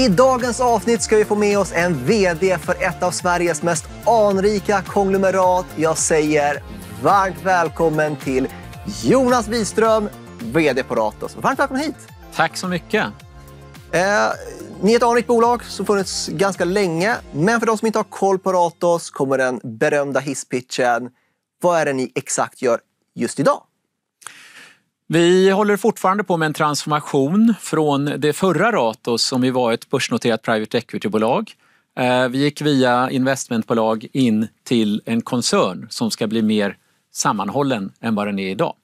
I dagens avsnitt ska vi få med oss en VD för ett av Sveriges mest anrika konglomerat. Jag säger varmt välkommen till Jonas Wiström, VD på Ratos. Varmt välkommen hit! Tack så mycket! Eh, ni är ett anrikt bolag som funnits ganska länge. Men för de som inte har koll på Ratos kommer den berömda hisspitchen. Vad är det ni exakt gör just idag? Vi håller fortfarande på med en transformation från det förra Ratos som ju var ett börsnoterat private equity-bolag. Eh, vi gick via investmentbolag in till en koncern som ska bli mer sammanhållen än vad den är idag.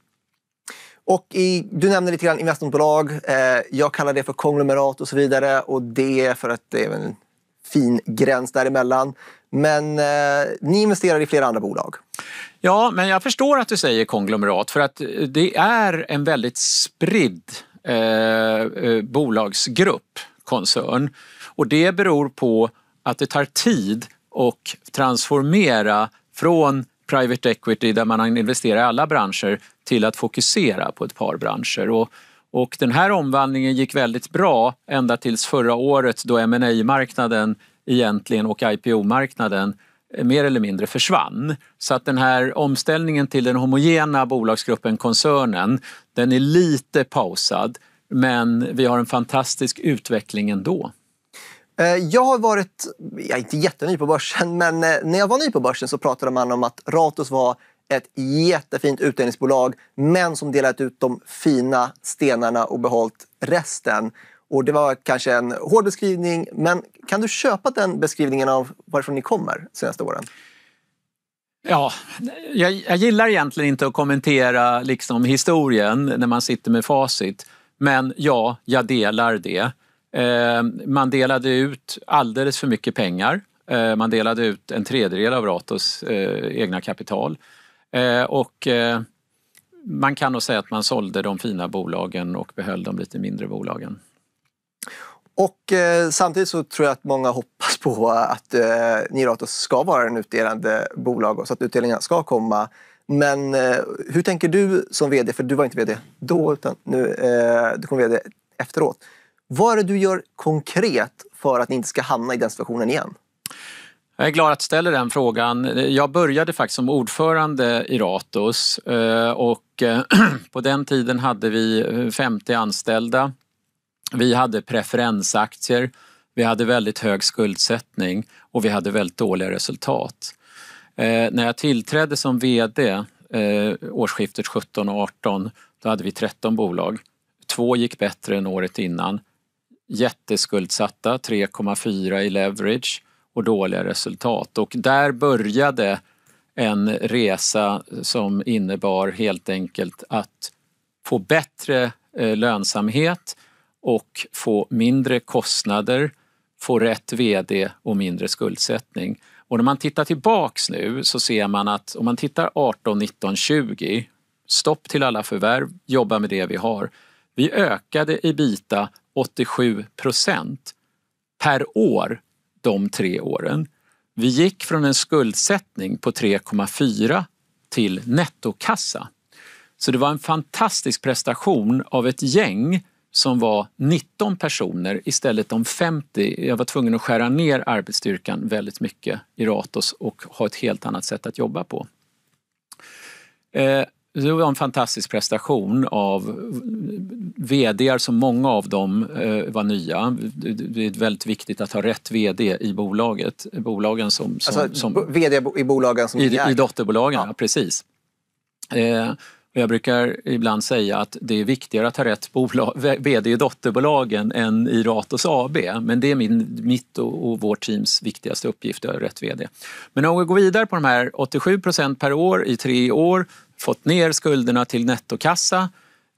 Och i, du nämner lite grann investmentbolag. Eh, jag kallar det för konglomerat och så vidare och det är för att det är en fin gräns däremellan. Men eh, ni investerar i flera andra bolag. Ja, men jag förstår att du säger konglomerat för att eh, det är en väldigt spridd eh, eh, bolagsgrupp, koncern. Och det beror på att det tar tid och transformera från private equity där man investerar i alla branscher till att fokusera på ett par branscher. Och, och den här omvandlingen gick väldigt bra ända tills förra året då M&A marknaden egentligen och IPO-marknaden eh, mer eller mindre försvann. Så att den här omställningen till den homogena bolagsgruppen koncernen den är lite pausad men vi har en fantastisk utveckling ändå. Eh, jag har varit, jag är inte jätteny på börsen, men eh, när jag var ny på börsen så pratade man om att Ratos var ett jättefint utdelningsbolag men som delat ut de fina stenarna och behållit resten. Och det var kanske en hård beskrivning, men kan du köpa den beskrivningen av varifrån ni kommer de senaste åren? Ja, jag, jag, gillar egentligen inte att kommentera liksom historien när man sitter med facit. Men ja, jag delar det. Eh, man delade ut alldeles för mycket pengar. Eh, man delade ut en tredjedel av Ratos eh, egna kapital. Eh, och eh, man kan nog säga att man sålde de fina bolagen och behöll de lite mindre bolagen. Och eh, samtidigt så tror jag att många hoppas på att eh, Niratos ska vara en utdelande bolag och så att utdelningarna ska komma. Men eh, hur tänker du som vd? För du var inte vd då, utan nu, eh, du kom vd efteråt. Vad är det du gör konkret för att ni inte ska hamna i den situationen igen? Jag är glad att du ställer den frågan. Jag började faktiskt som ordförande i Ratos eh, och eh, på den tiden hade vi 50 eh, anställda. Vi hade preferensaktier, vi hade väldigt hög skuldsättning och vi hade väldigt dåliga resultat. Eh, när jag tillträdde som VD eh, årsskiftet 17 och 18 då hade vi 13 bolag. Två gick bättre än året innan. Jätteskuldsatta, 3,4 i leverage och dåliga resultat. Och där började en resa som innebar helt enkelt att få bättre eh, lönsamhet, och få mindre kostnader, få rätt vd och mindre skuldsättning. Och när man tittar tillbaks nu så ser man att om man tittar 18, 19, 20, stopp till alla förvärv, jobba med det vi har. Vi ökade ebita 87 procent per år de tre åren. Vi gick från en skuldsättning på 3,4 till nettokassa. Så det var en fantastisk prestation av ett gäng som var 19 personer istället för 50. Jag var tvungen att skära ner arbetsstyrkan väldigt mycket i Ratos och ha ett helt annat sätt att jobba på. Eh, det var en fantastisk prestation av vd som många av dem eh, var nya. Det är väldigt viktigt att ha rätt vd i bolaget. Bolagen som, som, alltså, som vd i bolagen som i, i dotterbolagen, ja. Ja, precis. Eh, jag brukar ibland säga att det är viktigare att ha rätt bolag, vd i dotterbolagen än i Ratos AB. Men det är min, mitt och, och vårt teams viktigaste uppgift, att ha rätt vd. Men om vi går vidare på de här 87 procent per år i tre år, fått ner skulderna till nettokassa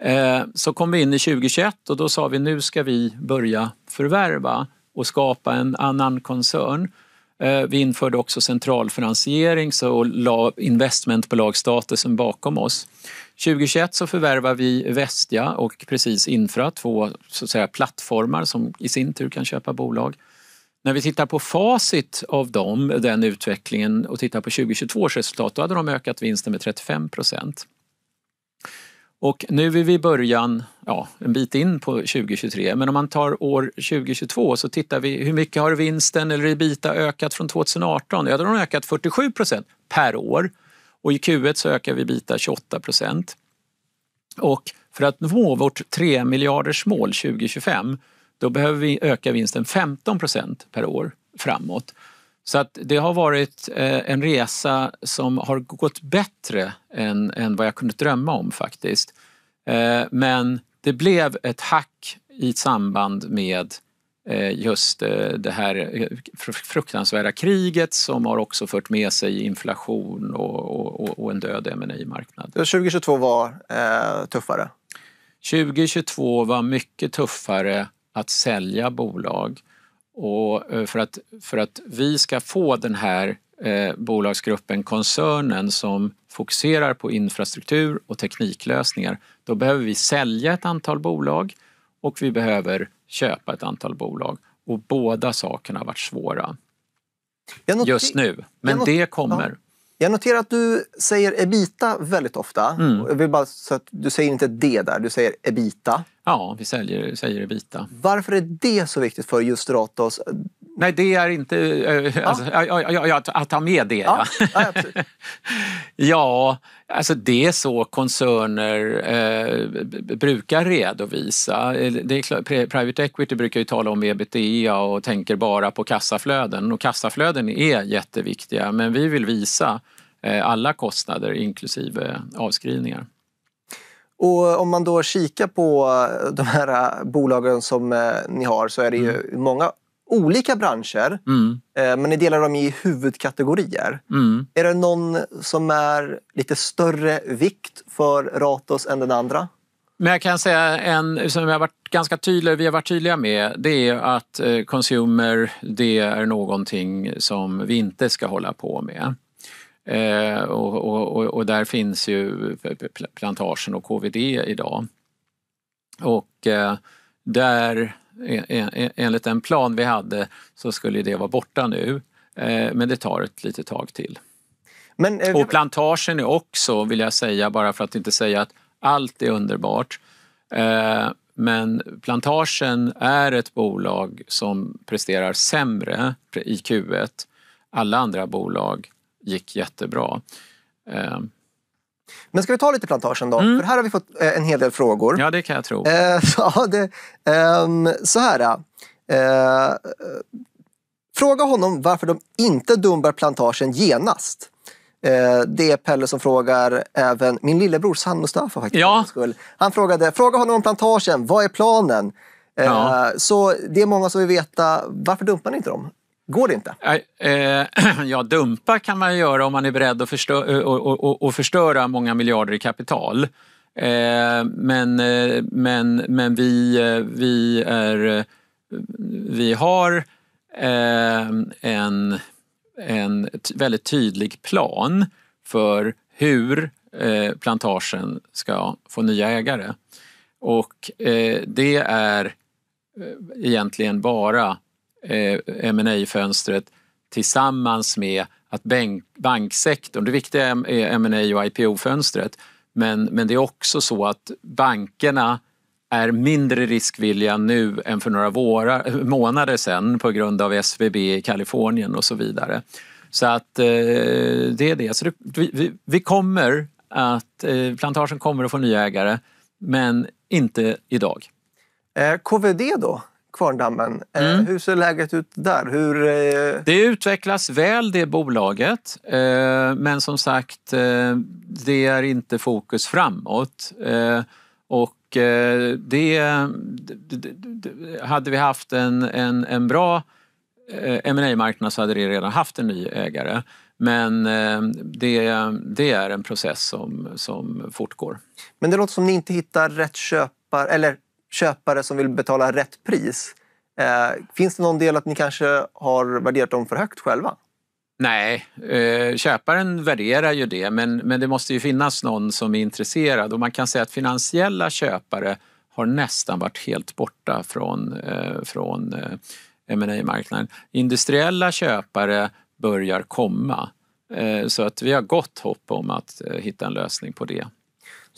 eh, så kom vi in i 2021 och då sa vi nu ska vi börja förvärva och skapa en annan koncern. Eh, vi införde också centralfinansiering så la investmentbolagsstatusen bakom oss. 2021 så förvärvar vi Vestia och Precis Infra, två så att säga, plattformar som i sin tur kan köpa bolag. När vi tittar på facit av dem, den utvecklingen och tittar på 2022 års resultat, då hade de ökat vinsten med 35 procent. Och nu är vi i början, ja, en bit in på 2023, men om man tar år 2022 så tittar vi hur mycket har vinsten eller ebita ökat från 2018? Ja, då har de ökat 47 procent per år. Och i Q1 så ökar vi bitar 28 procent. Och för att nå vårt 3 miljarders mål 2025 då behöver vi öka vinsten 15 procent per år framåt. Så att det har varit eh, en resa som har gått bättre än, än vad jag kunde drömma om faktiskt. Eh, men det blev ett hack i samband med Eh, just eh, det här eh, fruktansvärda kriget som har också fört med sig inflation och, och, och en död mni marknad 2022 var eh, tuffare? 2022 var mycket tuffare att sälja bolag. Och för, att, för att vi ska få den här eh, bolagsgruppen, koncernen som fokuserar på infrastruktur och tekniklösningar, då behöver vi sälja ett antal bolag och vi behöver köpa ett antal bolag och båda sakerna har varit svåra. Noter, just nu, men noter, det kommer. Ja. Jag noterar att du säger ebita väldigt ofta. Mm. Jag vill bara, så att du säger inte det där, du säger ebita. Ja, vi säljer, säger ebita. Varför är det så viktigt för just Ratos? Nej, det är inte... Äh, alltså, ja. Ja, ja, att ta med det, ja. Ja, ja alltså det är så koncerner eh, brukar redovisa. Eh, det är klart, private equity brukar ju tala om ebitda och tänker bara på kassaflöden. Och kassaflöden är jätteviktiga, men vi vill visa alla kostnader inklusive avskrivningar. Och om man då kikar på de här bolagen som ni har så är det ju mm. många olika branscher, mm. Eh, men ni delar dem i huvudkategorier. Mm. Är det någon som är lite större vikt för Ratos än den andra? Men jag kan säga en som jag varit ganska tydlig, vi har varit tydliga med det är att eh, consumer det är någonting som vi inte ska hålla på med. Eh, och, och, och där finns ju Plantagen och KVD idag. Och där E-, e-, e-, enligt den plan vi hade så skulle det vara borta nu. Eh, men det tar ett litet tag till. Men, eh, och plantagen är också, vill jag säga, bara för att inte säga att allt är underbart. Eh, men Plantagen är ett bolag som presterar sämre i Q1. Alla andra bolag gick jättebra. Men ska vi ta lite plantagen då? Mm. För här har vi fått eh, en hel del frågor. Ja, det kan jag tro. Eh, så, det, ehm, så här. Eh, eh, fråga honom varför de inte dumpar plantagen genast. Eh, det är Pelle som frågar även min lillebror San Mustafa. Faktiskt, ja. Han frågade, fråga honom om plantagen, vad är planen? Eh, ja. Så det är många som vill veta, varför dumpar ni inte dem? Går det inte? Eh, ja, dumpa kan man göra om man är beredd att förstöra, eh, och, och, och förstöra många miljarder i kapital. Eh, men, men, men vi, vi, är, vi har en, en väldigt tydlig plan för hur plantagen ska få nya ägare. Och det är egentligen bara eh, ma fönstret tillsammans med att bank, banksektorn, det viktiga är eh, M&A och IPO-fönstret, men, men det är också så att bankerna är mindre riskvilliga nu än för några våra, månader sedan på grund av SVB i Kalifornien och så vidare. Så att eh, det är det. Så det, vi, vi, kommer att, eh, plantagen kommer att få nya ägare, men inte idag. Eh, KVD då? Kvarndammen. Eh, mm. Hur ser läget ut där? Hur... Eh, det utvecklas väl, det bolaget. Eh, men som sagt, det är inte fokus framåt. Och det, hade vi haft en, en, en bra ma marknad så hade det redan haft en ny ägare. Men det, det är en process som, som fortgår. Men det låter som ni inte hittar rätt köpare, eller köpare som vill betala rätt pris. Eh, finns det någon del att ni kanske har värderat dem för högt själva? Nej, eh, köparen värderar ju det men, men det måste ju finnas någon som är intresserad och man kan säga att finansiella köpare har nästan varit helt borta från, eh, från eh, ma marknaden Industriella köpare börjar komma eh, så att vi har gott hopp om att hitta en lösning på det.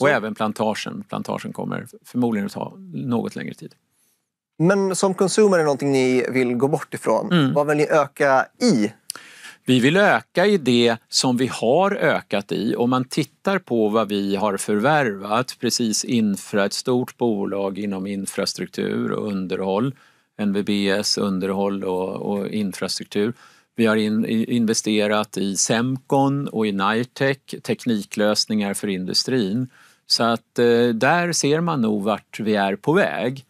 Och även plantagen. Plantagen kommer förmodligen att ta något längre tid. Men som konsumer är det någonting ni vill gå bort ifrån. Mm. Vad vill ni öka i? Vi vill öka i det som vi har ökat i. Om man tittar på vad vi har förvärvat precis inför ett stort bolag inom infrastruktur och underhåll. NVBS, underhåll och, och infrastruktur. Vi har in, investerat i Semcon och i Nitec, tekniklösningar för industrin. Så att där ser man nog vart vi är på väg.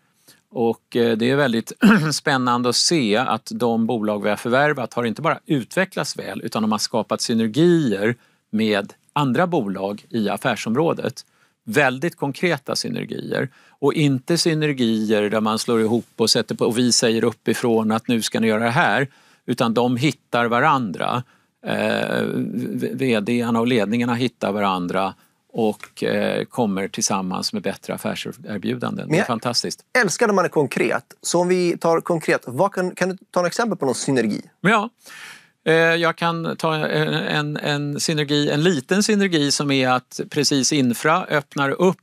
Och det är väldigt spännande att se att de bolag vi har förvärvat har inte bara utvecklats väl utan de har skapat synergier med andra bolag i affärsområdet. Väldigt konkreta synergier och inte synergier där man slår ihop och sätter på och vi säger uppifrån att nu ska ni göra det här utan de hittar varandra. Eh, vdarna och ledningarna hittar varandra och eh, kommer tillsammans med bättre affärserbjudanden. det är fantastiskt. Jag älskar när man är konkret. Så om vi tar konkret, kan, kan, du ta ett exempel på någon synergi? Ja. Eh, jag kan ta en, en, synergi, en liten synergi som är att precis Infra öppnar upp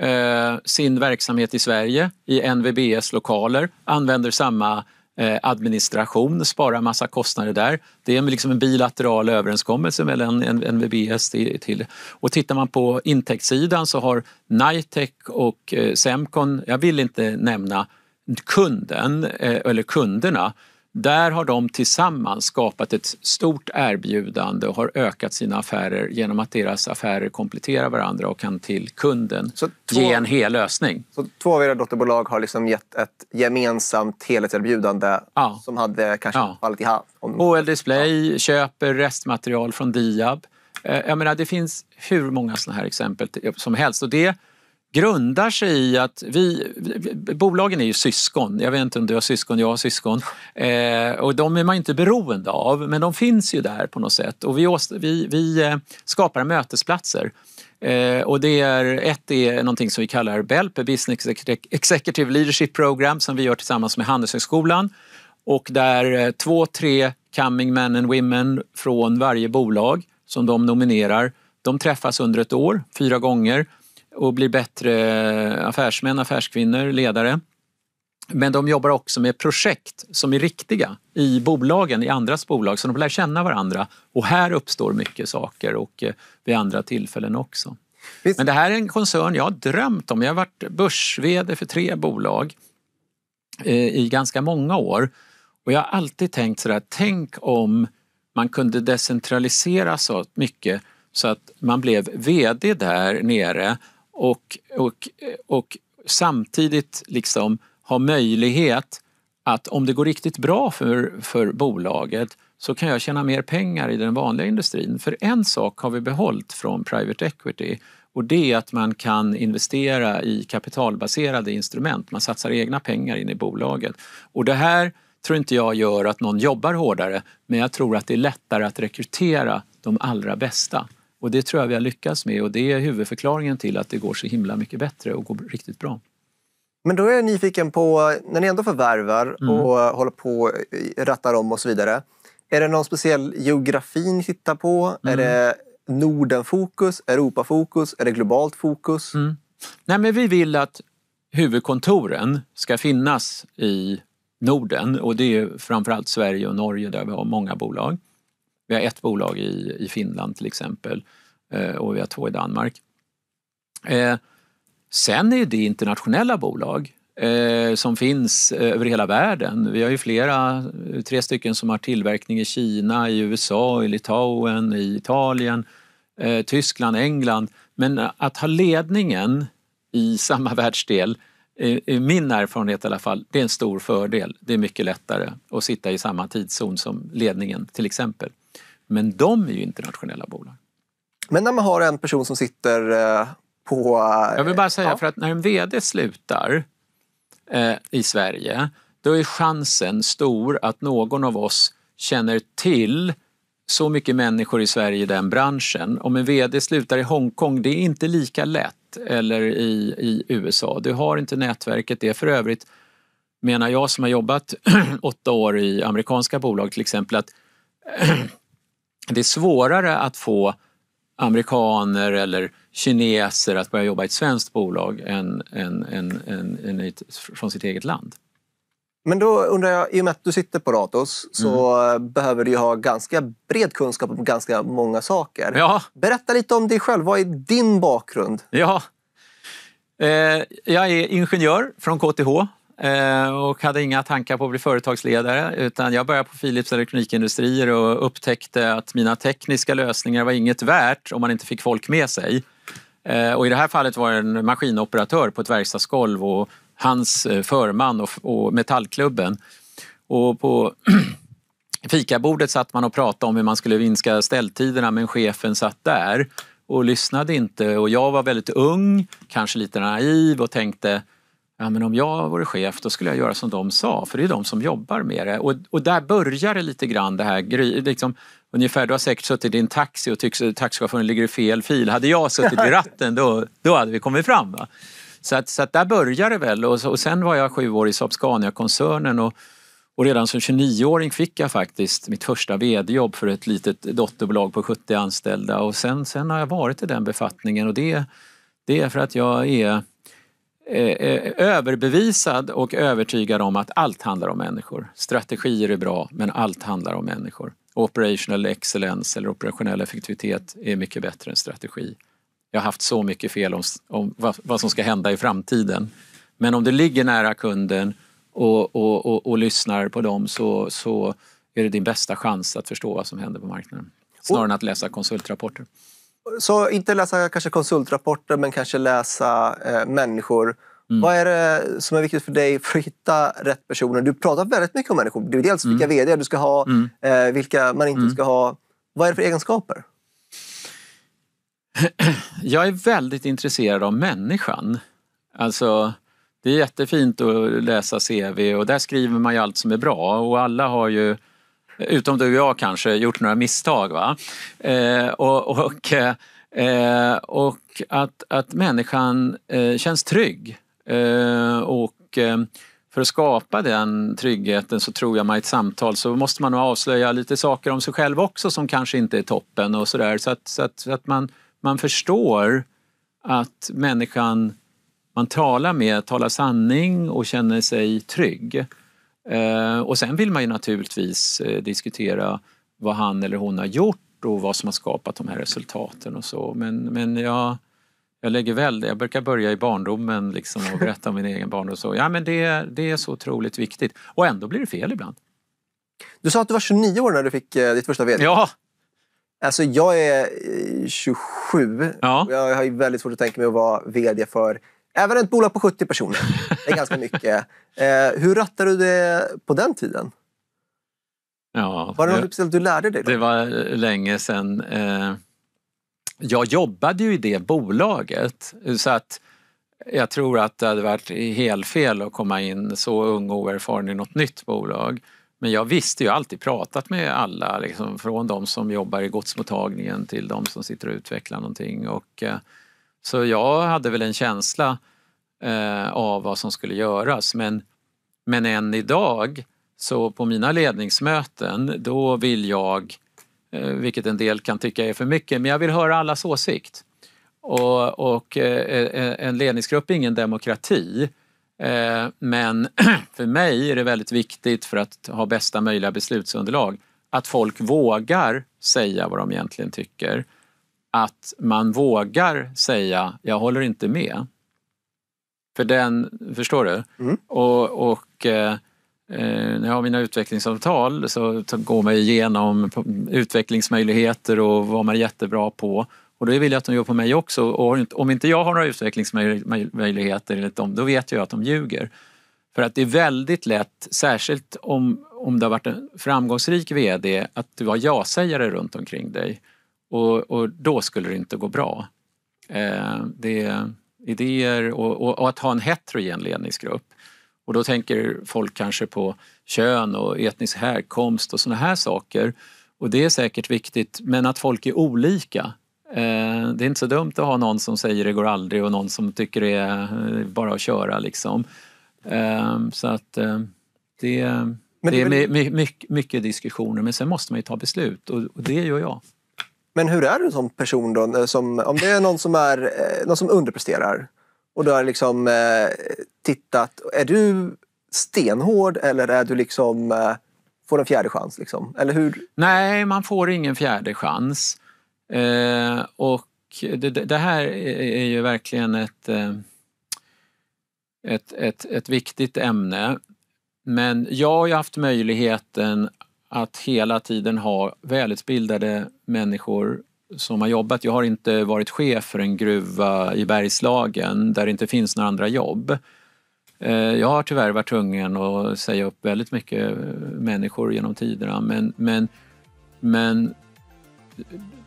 eh, sin verksamhet i Sverige i NVBs lokaler, använder samma Eh, administration, spara massa kostnader där. Det är liksom en bilateral överenskommelse mellan NVBS till... Och tittar man på intäktssidan så har Nitec och eh, Semcon, jag vill inte nämna kunden eh, eller kunderna, där har de tillsammans skapat ett stort erbjudande och har ökat sina affärer genom att deras affärer kompletterar varandra och kan till kunden två, ge en hel lösning. Så två av era dotterbolag har liksom gett ett gemensamt helhetserbjudande ja. som hade kanske ja. fallit i hand? HL Display ja. köper restmaterial från Diab. Eh, jag menar, det finns hur många sådana här exempel som helst. Och det grundar sig i att vi, bolagen är ju syskon, jag vet inte om du har syskon, jag har syskon. Eh, och de är man inte beroende av men de finns ju där på något sätt och vi, vi, vi eh, skapar mötesplatser. Eh, och det är, ett är någonting som vi kallar BELP, Business Executive Leadership Program som vi gör tillsammans med Handelshögskolan och där eh, två, tre coming men and women från varje bolag som de nominerar, de träffas under ett år, fyra gånger och blir bättre affärsmän, affärskvinnor, ledare. Men de jobbar också med projekt som är riktiga i bolagen, i andras bolag, så de lär känna varandra. Och här uppstår mycket saker och eh, vid andra tillfällen också. Visst. Men det här är en koncern jag har drömt om. Jag har varit börs för tre bolag eh, i ganska många år. Och jag har alltid tänkt så sådär, tänk om man kunde decentralisera så mycket så att man blev VD där nere och, och, och samtidigt liksom ha möjlighet att om det går riktigt bra för, för bolaget så kan jag tjäna mer pengar i den vanliga industrin. För en sak har vi behållit från private equity och det är att man kan investera i kapitalbaserade instrument. Man satsar egna pengar in i bolaget. Och det här tror inte jag gör att någon jobbar hårdare men jag tror att det är lättare att rekrytera de allra bästa. Och det tror jag vi har lyckats med och det är huvudförklaringen till att det går så himla mycket bättre och går riktigt bra. Men då är jag nyfiken på, när ni ändå förvärvar mm. och håller på och rattar om och så vidare. Är det någon speciell geografi ni tittar på? Mm. Är det Nordenfokus, Europafokus, är det globalt fokus? Mm. Nej, men vi vill att huvudkontoren ska finnas i Norden och det är framförallt Sverige och Norge där vi har många bolag. Vi har ett bolag i, i Finland till exempel eh, och vi har två i Danmark. Eh, sen är det internationella bolag eh, som finns över hela världen. Vi har ju flera, tre stycken som har tillverkning i Kina, i USA, i Litauen, i Italien, Tyskland, England. Men att ha ledningen i samma världsdel, i min erfarenhet i alla fall, det är en stor fördel. Det är mycket lättare att sitta i samma tidszon som ledningen till exempel. Men de är ju internationella bolag. Men när man har en person som sitter eh, på... Eh, jag vill bara säga, ja. för att när en VD slutar eh, i Sverige då är chansen stor att någon av oss känner till så mycket människor i Sverige i den branschen. Om en VD slutar i Hongkong, det är inte lika lätt. Eller i, i USA. Du har inte nätverket. Det är för övrigt, menar jag som har jobbat åtta år i amerikanska bolag till exempel, att det är svårare att få amerikaner eller kineser att börja jobba i ett svenskt bolag än, än, än, än från sitt eget land. Men då undrar jag, i och med att du sitter på Ratos så mm. behöver du ju ha ganska bred kunskap om ganska många saker. Ja. Berätta lite om dig själv. Vad är din bakgrund? Ja. Eh, jag är ingenjör från KTH, Eh, och hade inga tankar på att bli företagsledare utan jag började på Philips elektronikindustrier och upptäckte att mina tekniska lösningar var inget värt om man inte fick folk med sig. Eh, och i det här fallet var jag en maskinoperatör på ett verkstadsgolv och hans eh, förman och, och metallklubben. Och på fikabordet satt man och pratade om hur man skulle minska ställtiderna men chefen satt där och lyssnade inte och jag var väldigt ung, kanske lite naiv och tänkte ja, men om jag vore chef då skulle jag göra som de sa, för det är de som jobbar med det. Och, och där börjar det lite grann det här, liksom, ungefär, du har säkert suttit i en taxi och tyckt att taxichauffören ligger i fel fil. Hade jag suttit vid ratten då, då hade vi kommit fram. Va? Så, att, så att där började det väl och, och sen var jag sju år i Saab Scania-koncernen och, och redan som 29-åring fick jag faktiskt mitt första vd-jobb för ett litet dotterbolag på 70 anställda och sen, sen har jag varit i den befattningen och det, det är för att jag är Eh, eh, överbevisad och övertygad om att allt handlar om människor. Strategier är bra, men allt handlar om människor. Operational excellence eller operationell effektivitet är mycket bättre än strategi. Jag har haft så mycket fel om, om vad, vad, som ska hända i framtiden. Men om du ligger nära kunden och, och, och, och lyssnar på dem så, så är det din bästa chans att förstå vad som händer på marknaden. Snarare än att läsa konsultrapporter så inte läsa kanske konsultrapporter, men kanske läsa eh, människor. Mm. Vad är det som är viktigt för dig för att hitta rätt personer? Du pratar väldigt mycket om människor. Du är dels mm. vilka vd du ska ha, mm. eh, vilka man inte mm. ska ha. Vad är det för egenskaper? Jag är väldigt intresserad av människan. Alltså, det är jättefint att läsa CV och där skriver man ju allt som är bra och alla har ju utom du och jag kanske, gjort några misstag. Va? Eh, och, och, eh, och att, att människan eh, känns trygg. Eh, och eh, för att skapa den tryggheten så tror jag man i ett samtal så måste man nog avslöja lite saker om sig själv också som kanske inte är toppen och sådär. Så att, så att, så att man, man förstår att människan man talar med talar sanning och känner sig trygg. Eh, och sen vill man ju naturligtvis eh, diskutera vad han eller hon har gjort och vad som har skapat de här resultaten och så. Men, men jag, jag lägger väl, jag brukar börja i barndomen liksom och berätta om min egen barndom. Så, ja, men det, det är så otroligt viktigt. Och ändå blir det fel ibland. Du sa att du var 29 år när du fick eh, ditt första VD. Ja! Alltså jag är 27 ja. jag har väldigt svårt att tänka mig att vara VD för Även ett bolag på 70 personer. Det är ganska mycket. Eh, hur rattade du det på den tiden? Ja, var det något speciellt du lärde dig? Då? Det var eh, länge sedan. Eh, jag jobbade ju i det bolaget så att jag tror att det hade varit helt fel att komma in så ung och oerfaren i något nytt bolag. Men jag visste ju alltid pratat med alla, liksom, från de som jobbar i godsmottagningen till de som sitter och utvecklar någonting. Och, eh, så jag hade väl en känsla eh, av vad som skulle göras men, men än idag så på mina ledningsmöten då vill jag, eh, vilket en del kan tycka är för mycket, men jag vill höra allas åsikt. Och, och eh, eh, eh en ledningsgrupp är ingen demokrati eh, men för mig är det väldigt viktigt för att ha bästa möjliga beslutsunderlag att folk vågar säga vad de egentligen tycker att man vågar säga jag håller inte med. För den, förstår du? Mm. Och, och eh, eh när jag har mina utvecklingsavtal så går man igenom utvecklingsmöjligheter och vad man är jättebra på. Och det vill jag att de gör på mig också. Och om inte jag har några utvecklingsmöjligheter enligt dem, då vet jag att de ljuger. För att det är väldigt lätt, särskilt om, om det har varit en framgångsrik VD, att du har ja-sägare runt omkring dig. Och, och då skulle det inte gå bra. Eh, det idéer och, och, och, att ha en heterogen ledningsgrupp. Och då tänker folk kanske på kön och etnisk härkomst och såna här saker. Och det är säkert viktigt, men att folk är olika. Eh, det är inte så dumt att ha någon som säger det går aldrig och någon som tycker det är eh, bara att köra liksom. Eh, så att eh, det, det, är mycket, mycket diskussioner men sen måste man ju ta beslut och, och det gör jag. Men hur är du som person då? Eh, som, om det är någon som, är, eh, någon som underpresterar och du har liksom eh, tittat. Är du stenhård eller är du liksom, eh, får en fjärde chans? Liksom? Eller hur? Nej, man får ingen fjärde chans. Eh, och det, det, här är ju verkligen ett, eh, ett, ett, ett viktigt ämne. Men jag har ju haft möjligheten att hela tiden ha välutbildade människor som har jobbat. Jag har inte varit chef för en gruva i Bergslagen där det inte finns några andra jobb. Eh, jag har tyvärr varit tvungen att säga upp väldigt mycket eh, människor genom tiderna men, men, men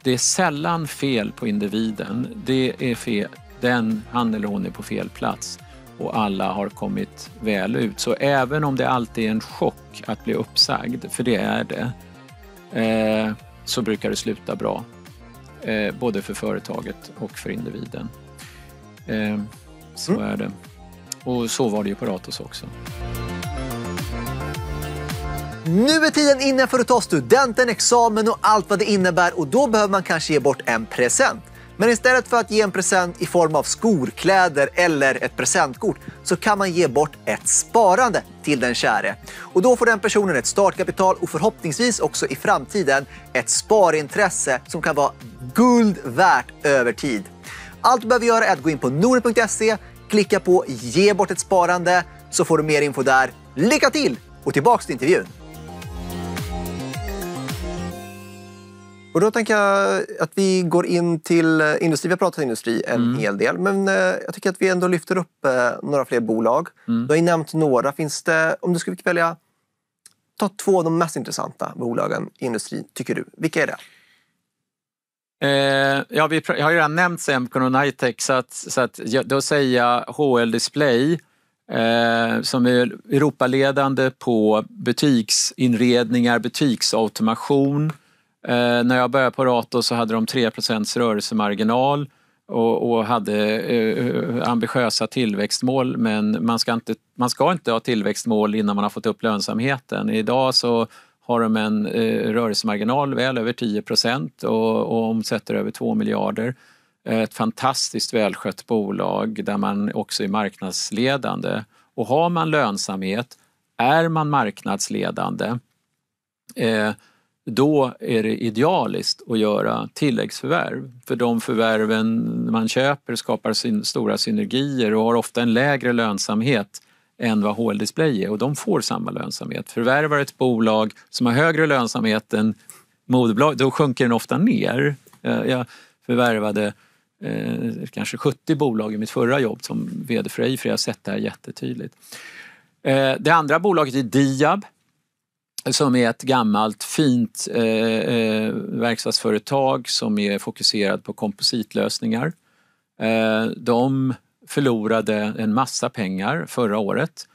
det är sällan fel på individen. Det är fel. Den, han eller hon är på fel plats och alla har kommit väl ut. Så även om det alltid är en chock att bli uppsagd, för det är det, eh, så brukar det sluta bra. Eh, både för företaget och för individen. Eh, så mm. är det. Och så var det ju på Ratos också. Nu är tiden inne för att ta studenten, examen och allt vad det innebär och då behöver man kanske ge bort en present. Men istället för att ge en present i form av skor, kläder eller ett presentkort så kan man ge bort ett sparande till den käre. Och då får den personen ett startkapital och förhoppningsvis också i framtiden ett sparintresse som kan vara guld värt över tid. Allt du behöver göra är att gå in på nordnet.se, klicka på ge bort ett sparande så får du mer info där. Lycka till och tillbaks till intervjun! Och då tänker jag att vi går in till eh, industri. Vi har pratat industri en mm. hel del, men eh, jag tycker att vi ändå lyfter upp eh, några fler bolag. Mm. Du har ju nämnt några. Finns det, om du skulle välja, ta två av de mest intressanta bolagen i industrin, tycker du. Vilka är det? Eh, ja, vi jag har ju redan nämnt Semcon och Nitec, så att, så att då säger jag HL Display eh, som är Europaledande på butiksinredningar, butiksautomation Eh, när jag började på Rato så hade de 3 rörelsemarginal och, och hade eh, ambitiösa tillväxtmål men man ska, inte, man ska inte ha tillväxtmål innan man har fått upp lönsamheten. Idag så har de en eh, rörelsemarginal väl över 10 och, och omsätter över 2 miljarder. Eh, ett fantastiskt välskött bolag där man också är marknadsledande. Och har man lönsamhet, är man marknadsledande eh, då är det idealiskt att göra tilläggsförvärv. För de förvärven man köper skapar sin, stora synergier och har ofta en lägre lönsamhet än vad HL Display är och de får samma lönsamhet. Förvärvar ett bolag som har högre lönsamhet än moderbolag, då sjunker den ofta ner. Eh, jag förvärvade eh, kanske 70 bolag i mitt förra jobb som vd för Eifri. Jag har sett det här jättetydligt. Eh, det andra bolaget är Diab som är ett gammalt fint eh, eh verkstadsföretag som är fokuserat på kompositlösningar. Eh, de förlorade en massa pengar förra året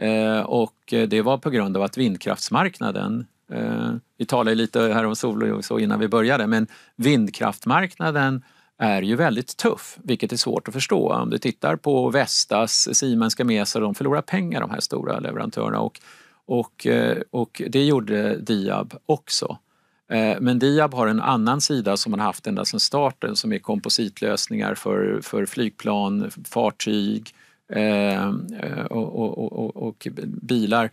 eh, och det var på grund av att vindkraftsmarknaden eh, vi talade lite här om sol och så innan vi började men vindkraftsmarknaden är ju väldigt tuff, vilket är svårt att förstå. Om du tittar på Vestas, Siemens, Gamesa, de förlorar pengar de här stora leverantörerna och och, eh, och det gjorde Diab också. Eh, men Diab har en annan sida som man haft ända sedan starten som är kompositlösningar för, för flygplan, fartyg eh, och, och, och, och, bilar.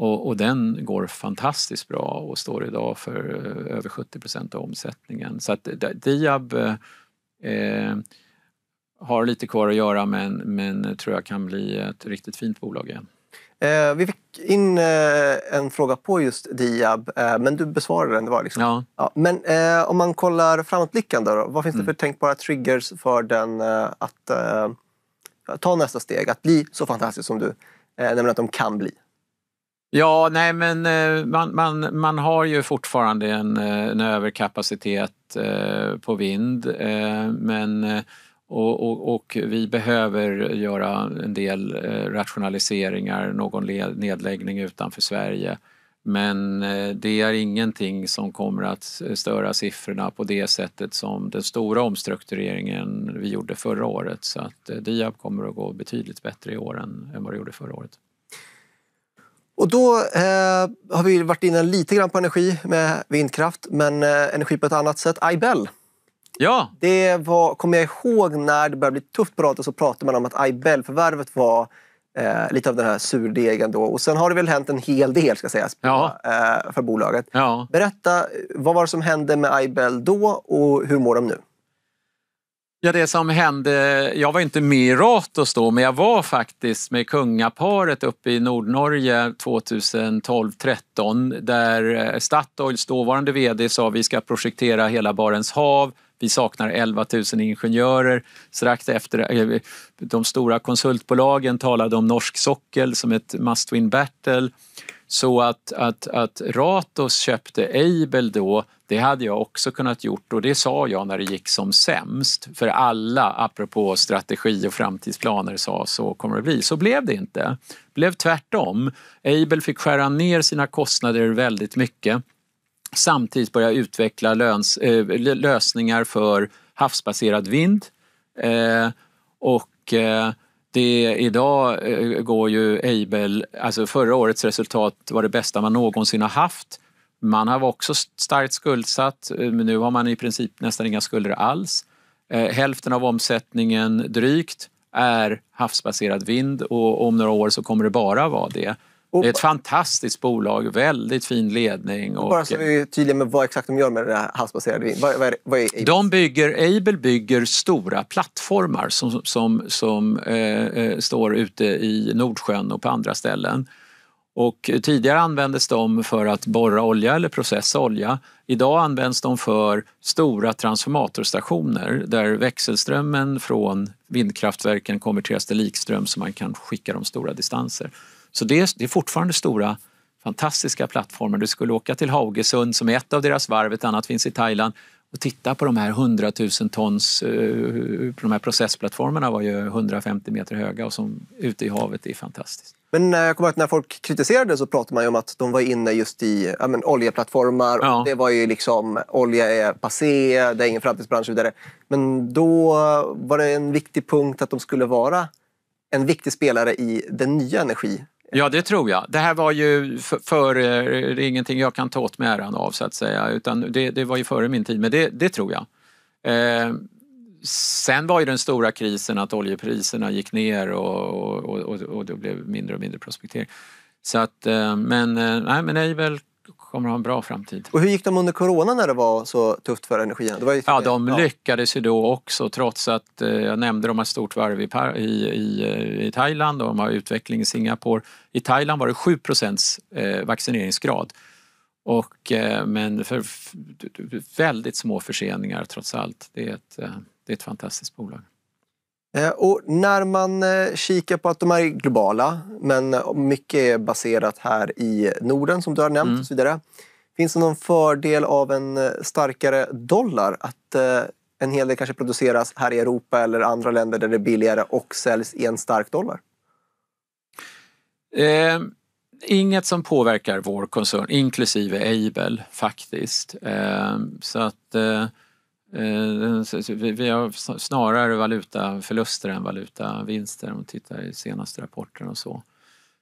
Och, den går fantastiskt bra och står idag för över 70 procent av omsättningen. Så att Diab eh, har lite kvar att göra men, men tror jag kan bli ett riktigt fint bolag igen. Eh, vi fick in eh, en fråga på just Diab, eh, men du besvarade den. Det var liksom. ja. ja men om man kollar framåtblickande, då, vad finns det för mm. tänkbara triggers för den att ta nästa steg, att bli så fantastisk som du eh, nämligen att de kan bli? Ja, nej men man, man, man har ju fortfarande en, en överkapacitet på vind, men och, och, och, vi behöver göra en del eh, rationaliseringar, någon nedläggning utanför Sverige. Men eh, det är ingenting som kommer att störa siffrorna på det sättet som den stora omstruktureringen vi gjorde förra året. Så att eh, Diab kommer att gå betydligt bättre i år än, vad det gjorde förra året. Och då eh, har vi varit inne lite grann på energi med vindkraft, men eh, energi på ett annat sätt. Ibel, Ja. Det var, kommer jag ihåg när det började bli tufft på radio så pratade man om att ibell förvärvet var eh, lite av den här surdegen då. Och sen har det väl hänt en hel del ska sägas ja. eh, för bolaget. Ja. Berätta, vad var det som hände med Ibell då och hur mår de nu? Ja, det som hände, jag var inte med i Ratos då, men jag var faktiskt med kungaparet uppe i Nordnorge 2012-13 där eh, Statoils dåvarande VD sa vi ska projektera hela Barents hav vi saknar 11 000 ingenjörer. Strax efter, eh, de stora konsultbolagen talade om norsk sockel som ett must win battle. Så att, att, att Ratos köpte Able då, det hade jag också kunnat gjort och det sa jag när det gick som sämst. För alla, apropå strategi och framtidsplaner, sa så kommer det bli. Så blev det inte. Det blev tvärtom. Able fick skära ner sina kostnader väldigt mycket samtidigt börja utveckla löns, eh, lösningar för havsbaserad vind. Eh, och eh, det, idag eh, går ju Eibel, alltså förra årets resultat var det bästa man någonsin har haft. Man har också starkt skuldsatt, eh, men nu har man i princip nästan inga skulder alls. Eh, hälften av omsättningen drygt är havsbaserad vind och om några år så kommer det bara vara det det är ett fantastiskt bolag, väldigt fin ledning. Och, bara så vi är tydliga med vad exakt de gör med den här havsbaserade vin. Vad, vad, vad, är Abel? De bygger, Abel bygger stora plattformar som, som, som eh, eh, står ute i Nordsjön och på andra ställen. Och tidigare användes de för att borra olja eller processa olja. Idag används de för stora transformatorstationer där växelströmmen från vindkraftverken konverteras till likström så man kan skicka de stora distanser. Så det är, det är fortfarande stora fantastiska plattformar. Du skulle åka till Haugesund som är ett av deras varv, ett annat finns i Thailand och titta på de här 100 000 tons, eh, de här processplattformarna var ju 150 meter höga och som ute i havet, det är fantastiskt. Men eh, jag kommer ihåg att när folk kritiserade så pratade man ju om att de var inne just i ja, men, oljeplattformar. Ja. det var ju liksom, olja är passé, det är ingen framtidsbransch vidare. Men då var det en viktig punkt att de skulle vara en viktig spelare i den nya energi Ja, det tror jag. Det här var ju före, eh, det är ingenting jag kan ta åt mig äran av så att säga, utan det, det var ju före min tid, men det, det tror jag. Eh, sen var ju den stora krisen att oljepriserna gick ner och, och, och, och det blev mindre och mindre prospektering. Så att, eh, men, eh, nej, men Eivell kommer ha en bra framtid. Och hur gick de under corona när det var så tufft för energin? ja, de ja. lyckades ju då också trots att eh, jag nämnde de har ett stort varv i, i, i, eh, i Thailand och de har utveckling i Singapore. I Thailand var det 7 eh, vaccineringsgrad. Och, eh, men för väldigt små förseningar trots allt. Det är ett, eh, det är ett fantastiskt bolag. Eh, och när man eh, kikar på att de är globala, men eh, mycket är baserat här i Norden som du har nämnt mm. och så vidare. Finns det någon fördel av en starkare dollar? Att en hel del kanske produceras här i Europa eller andra länder där det är billigare och säljs i en stark dollar? Eh, inget som påverkar vår koncern, inklusive Able faktiskt. Eh, så att... Eh, Eh, vi har snarare valutaförluster än valutavinster om man tittar i senaste rapporten och så.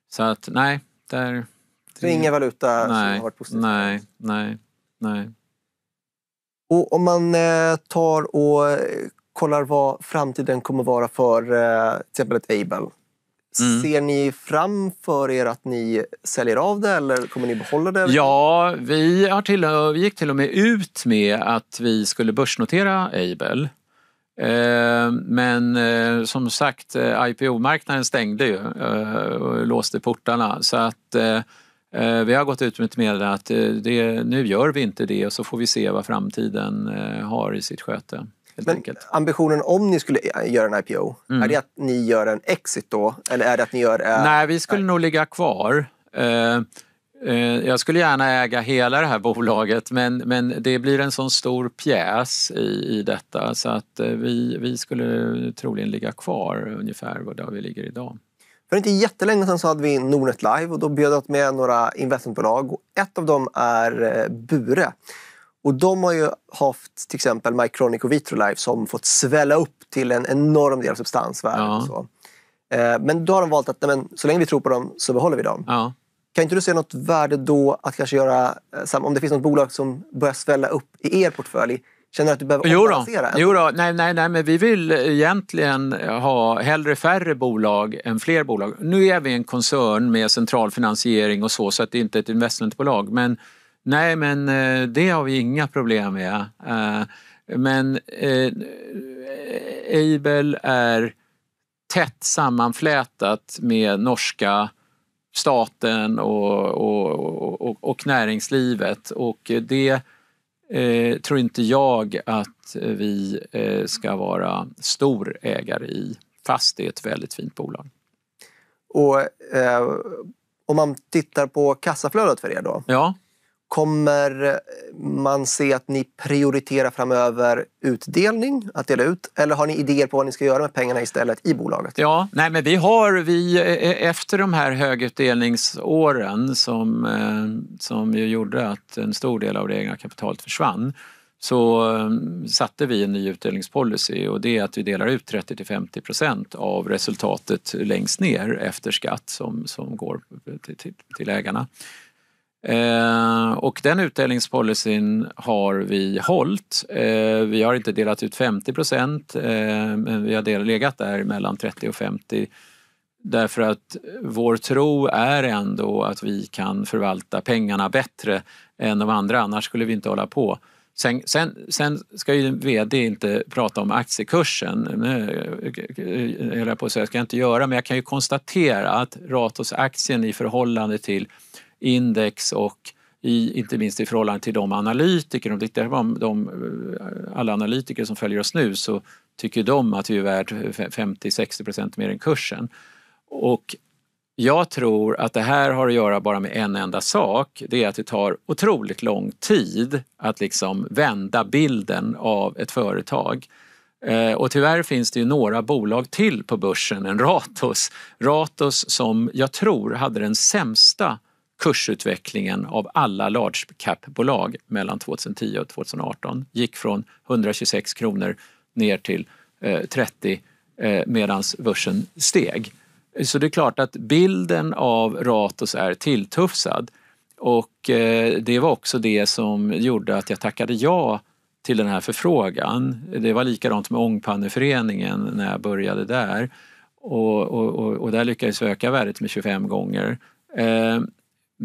Så att nej, där... Det är ingen valuta nej, som har varit positiv? Nej, nej, nej. Och om man eh, tar och eh, kollar vad framtiden kommer vara för till exempel ett Able. Mm. Ser ni framför er att ni säljer av det eller kommer ni behålla det? Ja, vi, har till, vi gick till och med ut med att vi skulle börsnotera Aibel. Eh, men eh, som sagt, eh, IPO-marknaden stängde ju och låste portarna. Så att vi har gått ut med ett meddelande att det, nu gör vi inte det och så får vi se vad framtiden har i sitt sköte. Helt Men enkelt. ambitionen om ni skulle göra en IPO, mm. är det att ni gör en exit då? Eller är det att ni gör... Eh, Nej, vi skulle nej. nog ligga kvar. Eh, eh jag skulle gärna äga hela det här bolaget men, men det blir en sån stor pjäs i, i detta så att eh, vi, vi skulle troligen ligga kvar ungefär där vi ligger idag. För inte jättelänge sedan så hade vi Nordnet Live och då bjöd jag med några investmentbolag och ett av dem är eh, Bure. Och de har ju haft till exempel Micronic och Vitrolife som fått svälla upp till en enorm del substansvärde. Ja. Så. Eh, men då har de valt att nej, men, så länge vi tror på dem så behåller vi dem. Ja. Kan inte du se något värde då att kanske göra, eh, om det finns något bolag som börjar svälla upp i er portfölj, Känner du att du behöver ombalansera? Jo, då. Nej, nej, nej, men vi vill egentligen ha hellre färre bolag än fler bolag. Nu är vi en koncern med central finansiering och så, så att det inte är ett investmentbolag. Men Nej, men eh, det har vi inga problem med. Eh, men eh, Eibel är tätt sammanflätat med norska staten och, och, och, och näringslivet och det eh, tror inte jag att vi eh, ska vara stor ägare i fast det är ett väldigt fint bolag. Och eh, om man tittar på kassaflödet för er då? Ja. Kommer man se att ni prioriterar framöver utdelning, att dela ut? Eller har ni idéer på vad ni ska göra med pengarna istället i bolaget? Ja, nej men vi har, vi, eh, eh, efter de här högutdelningsåren som, eh, som ju gjorde att en stor del av det egna kapitalet försvann så satte vi en ny utdelningspolicy och det är att vi delar ut 30 till 50 procent av resultatet längst ner efter skatt som, som går till, till, till ägarna. Eh, och den utdelningspolicyn har vi hållit. Eh, vi har inte delat ut 50 procent, eh, men vi har legat där mellan 30 och 50 därför att vår tro är ändå att vi kan förvalta pengarna bättre än de andra, annars skulle vi inte hålla på. Sen, sen, sen ska ju en vd inte prata om aktiekursen, jag på att säga, ska jag inte göra, men jag kan ju konstatera att Ratos-aktien i förhållande till index och i, inte minst i förhållande till de analytiker, om tittar på de, eh, alla analytiker som följer oss nu så tycker de att vi är värd 50-60 mer än kursen. Och jag tror att det här har att göra bara med en enda sak. Det är att det tar otroligt lång tid att liksom vända bilden av ett företag. Eh, och tyvärr finns det ju några bolag till på börsen än Ratos. Ratos som jag tror hade den sämsta kursutvecklingen av alla large cap-bolag mellan 2010 och 2018 gick från 126 kronor ner till 30 eh, eh, medan börsen steg. Så det är klart att bilden av Ratos är tilltufsad och eh, det var också det som gjorde att jag tackade ja till den här förfrågan. Det var likadant med Ångpanneföreningen när jag började där och, och, och där lyckades vi öka värdet med 25 gånger.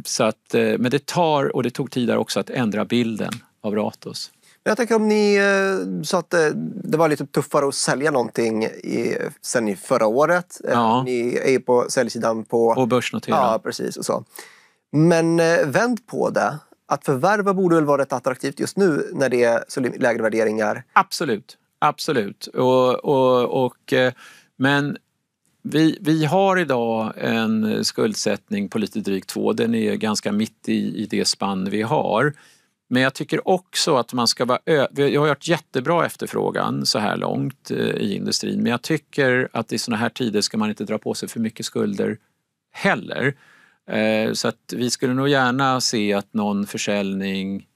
Så att, eh, men det tar, och det tog tid där också, att ändra bilden av Ratos. Jag tänker om ni eh, sa att eh, det var lite tuffare att sälja någonting i, sen i förra året. Ja. Ni är ju på säljsidan på... Och börsnoterad. Ja, precis. Och så. Men vänd på det. Att förvärva borde väl vara rätt attraktivt just nu när det är så lägre värderingar? Absolut. Absolut. Och, och, och men vi, vi har idag en skuldsättning på lite drygt två. Den är ganska mitt i, i det spann vi har. Men jag tycker också att man ska vara... Vi har hört jättebra efterfrågan så här långt eh, i industrin men jag tycker att i såna här tider ska man inte dra på sig för mycket skulder heller. Eh, så att vi skulle nog gärna se att någon försäljning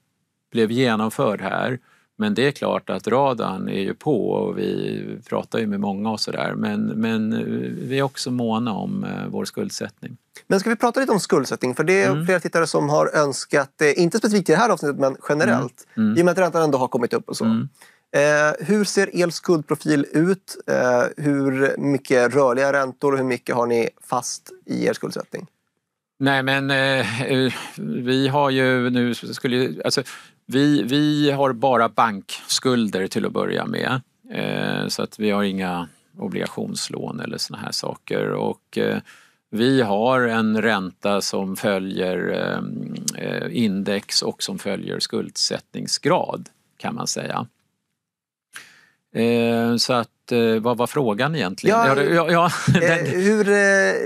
blev genomförd här men det är klart att radarn är ju på och vi pratar ju med många och sådär. Men, men eh, vi är också måna om eh, vår skuldsättning. Men ska vi prata lite om skuldsättning? För det är mm. flera tittare som har önskat, eh, inte specifikt i det här avsnittet men generellt, mm. Mm. i och med att räntan ändå har kommit upp och så. Mm. Eh, hur ser er skuldprofil ut? Eh, hur mycket rörliga räntor och hur mycket har ni fast i er skuldsättning? Nej men eh, vi har ju nu, skulle, alltså, vi, vi har bara bankskulder till att börja med. Eh, så att vi har inga obligationslån eller såna här saker. Och eh, vi har en ränta som följer eh, index och som följer skuldsättningsgrad kan man säga. Så att Eh, vad var frågan egentligen? Ja, ja, ja eh, den... Hur eh,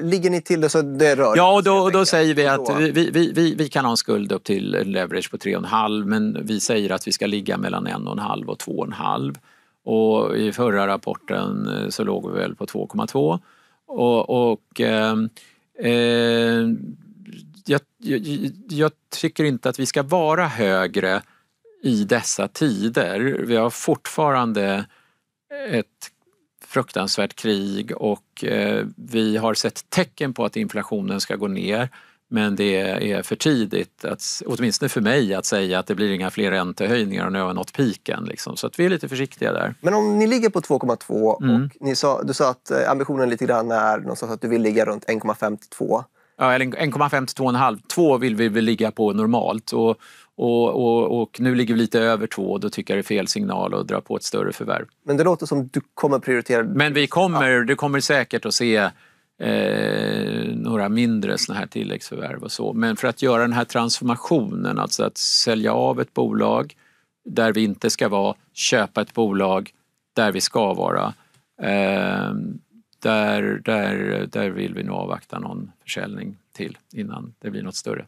ligger ni till så det rör? Ja, och då, då säger vi att vi, vi, vi, vi, kan ha en skuld upp till en leverage på 3,5 men vi säger att vi ska ligga mellan 1,5 och 2,5 och i förra rapporten så låg vi väl på 2,2 och, och eh, eh, jag, jag, jag, tycker inte att vi ska vara högre i dessa tider. Vi har fortfarande ett fruktansvärt krig och eh, vi har sett tecken på att inflationen ska gå ner. Men det är för tidigt, att, åtminstone för mig, att säga att det blir inga fler räntehöjningar och nu har vi nått peaken. Liksom. Så att vi är lite försiktiga där. Men om ni ligger på 2,2 mm. och ni sa, du sa att eh, ambitionen lite grann är någonstans att du vill ligga runt 1,5 till 2. Ja, eller 1,5 till 2,5. 2 vill vi väl ligga på normalt. Och, och, och, och nu ligger vi lite över 2 och då tycker jag det är fel signal att dra på ett större förvärv. Men det låter som du kommer prioritera... Men vi kommer, ja. du kommer säkert att se eh, några mindre såna här tilläggsförvärv och så. Men för att göra den här transformationen, alltså att sälja av ett bolag där vi inte ska vara, köpa ett bolag där vi ska vara. Eh, där, där, där vill vi nog avvakta någon försäljning till innan det blir något större.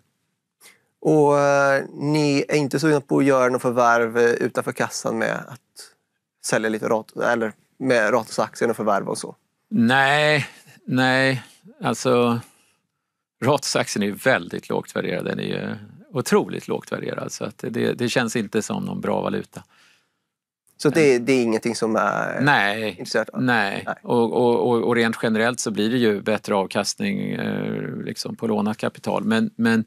Och eh, ni är inte sugna på att göra något förvärv utanför kassan med att sälja lite rat eller med ratos och förvärv och så? Nej, nej. Alltså, Ratosaktien är väldigt lågt värderad. Den är otroligt lågt värderad så att det, det känns inte som någon bra valuta. Så det, det, är ingenting som är Nej. intresserat av? Nej, Nej. Och, och, och, rent generellt så blir det ju bättre avkastning eh, liksom på lånat kapital. Men, men,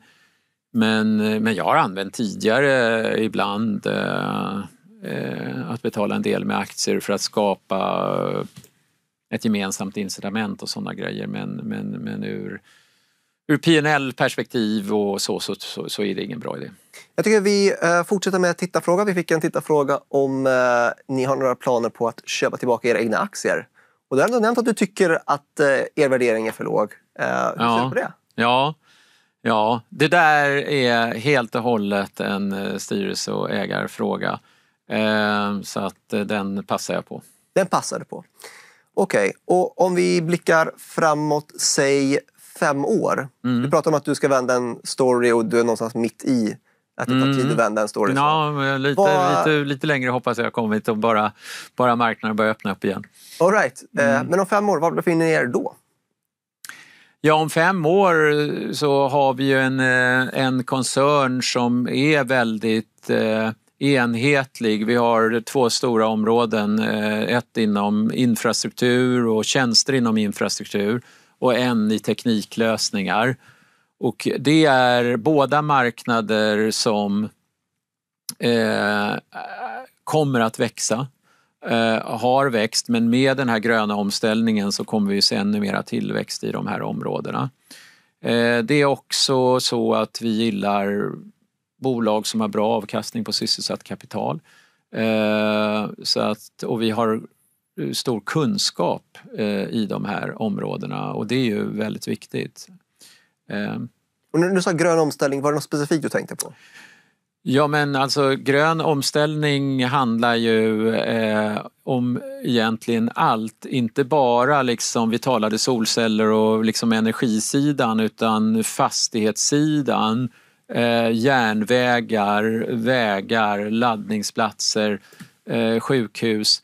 men, eh, men jag har använt tidigare ibland eh, eh, att betala en del med aktier för att skapa ett gemensamt incitament och sådana grejer. Men, men, men ur ur pnl perspektiv och så, så, så, så, är det ingen bra idé. Jag tycker vi eh, fortsätter med tittarfråga. Vi fick en tittarfråga om eh, ni har några planer på att köpa tillbaka era egna aktier. Och du har ändå nämnt att du tycker att eh, er värdering är för låg. hur ja. ser du på det? Ja. ja, det där är helt och hållet en styrelse och ägarfråga. så att den passar jag på. Den passar du på. Okej, okay. och om vi blickar framåt, säg fem år. Mm. Du pratar om att du ska vända en story och du är någonstans mitt i. Att det tar tid att mm. vända en story. Så. Ja, lite, Var... lite, lite längre hoppas jag har kommit och bara, bara marknaden börjar öppna upp igen. All right. Eh, mm. Men om fem år, var befinner ni er då? Ja, om fem år så har vi ju en, eh, en koncern som är väldigt eh, enhetlig. Vi har två stora områden, ett inom infrastruktur och tjänster inom infrastruktur och en i tekniklösningar. Och det är båda marknader som eh, kommer att växa, eh, har växt men med den här gröna omställningen så kommer vi se ännu mera tillväxt i de här områdena. Eh, det är också så att vi gillar bolag som har bra avkastning på sysselsatt kapital. Eh, så att, och vi har Eh, stor kunskap eh, i de här områdena och det är ju väldigt viktigt. Eh, och när du sa grön omställning, var det något specifikt du tänkte på? Ja men alltså grön omställning handlar ju eh, om egentligen allt, inte bara liksom vi talade solceller och liksom energisidan utan fastighetssidan, eh, järnvägar, vägar, laddningsplatser, eh, sjukhus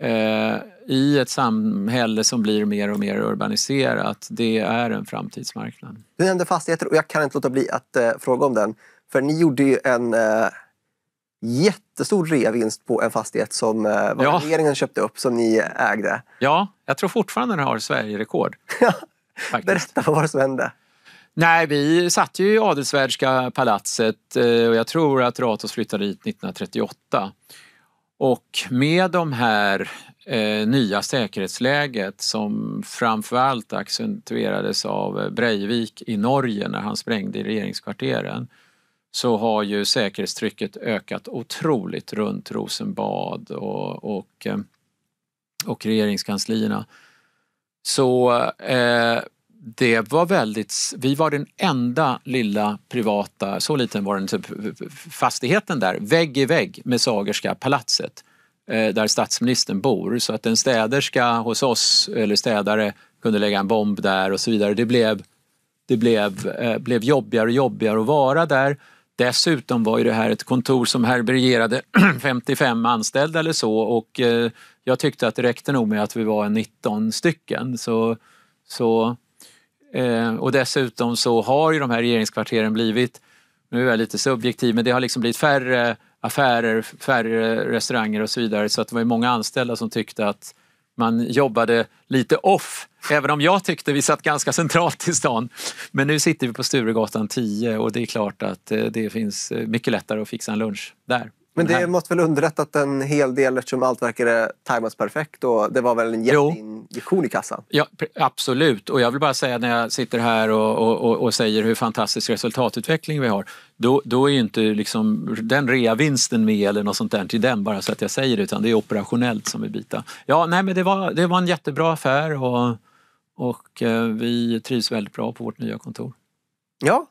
eh, i ett samhälle som blir mer och mer urbaniserat. Det är en framtidsmarknad. Du nämnde fastigheter och jag kan inte låta bli att eh, fråga om den. För ni gjorde ju en eh, jättestor reavinst på en fastighet som eh, ja. regeringen köpte upp, som ni ägde. Ja, jag tror fortfarande den har Sverigerekord. Berätta, vad var det som hände? Nej, vi satt ju i adelswärdska palatset eh, och jag tror att Ratos flyttade dit 1938. Och med de här eh, nya säkerhetsläget som framförallt accentuerades av eh, Breivik i Norge när han sprängde i regeringskvarteren så har ju säkerhetstrycket ökat otroligt runt Rosenbad och, och, eh, och regeringskanslierna. Så eh, det var väldigt, vi var den enda lilla privata, så liten var den, typ, fastigheten där, vägg i vägg med Sagerska palatset eh, där statsministern bor. Så att en städerska hos oss, eller städare, kunde lägga en bomb där och så vidare. Det blev, det blev, eh, blev jobbigare och jobbigare att vara där. Dessutom var ju det här ett kontor som härbärgerade 55 anställda eller så och eh, jag tyckte att det räckte nog med att vi var 19 stycken. Så, så Eh, och dessutom så har ju de här regeringskvarteren blivit, nu är jag lite subjektiv, men det har liksom blivit färre affärer, färre restauranger och så vidare. Så att det var ju många anställda som tyckte att man jobbade lite off. Även om jag tyckte vi satt ganska centralt i stan. Men nu sitter vi på Sturegatan 10 och det är klart att eh, det finns eh, mycket lättare att fixa en lunch där. Men det måste väl underrättat en hel del eftersom allt verkade tajmas perfekt och det var väl en jätteinjektion i kassan? Ja, absolut. Och jag vill bara säga när jag sitter här och, och, och säger hur fantastisk resultatutveckling vi har. Då, då är ju inte liksom den reavinsten med eller något sånt där till den bara så att jag säger det utan det är operationellt som vi bitar. Ja, nej men det var, det var en jättebra affär och, och eh, vi trivs väldigt bra på vårt nya kontor. Ja,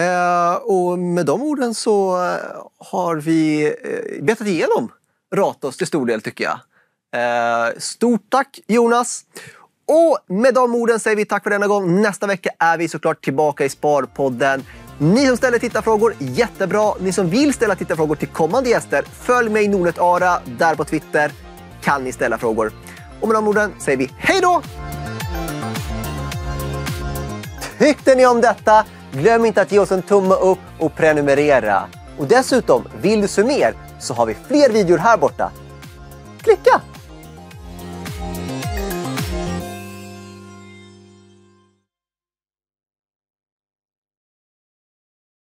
Eh, och med de orden så eh, har vi eh, betat igenom Ratos till stor del tycker jag. stort tack Jonas! Och med de orden säger vi tack för denna gång. Nästa vecka är vi såklart tillbaka i Sparpodden. Ni som ställer tittarfrågor, jättebra. Ni som vill ställa tittarfrågor till kommande gäster, följ mig Nordnet Ara där på Twitter kan ni ställa frågor. Och med de orden säger vi hej då! Tyckte ni om detta? Glöm inte att ge oss en tumme upp och prenumerera. Och dessutom, vill du se mer så har vi fler videor här borta. Klicka!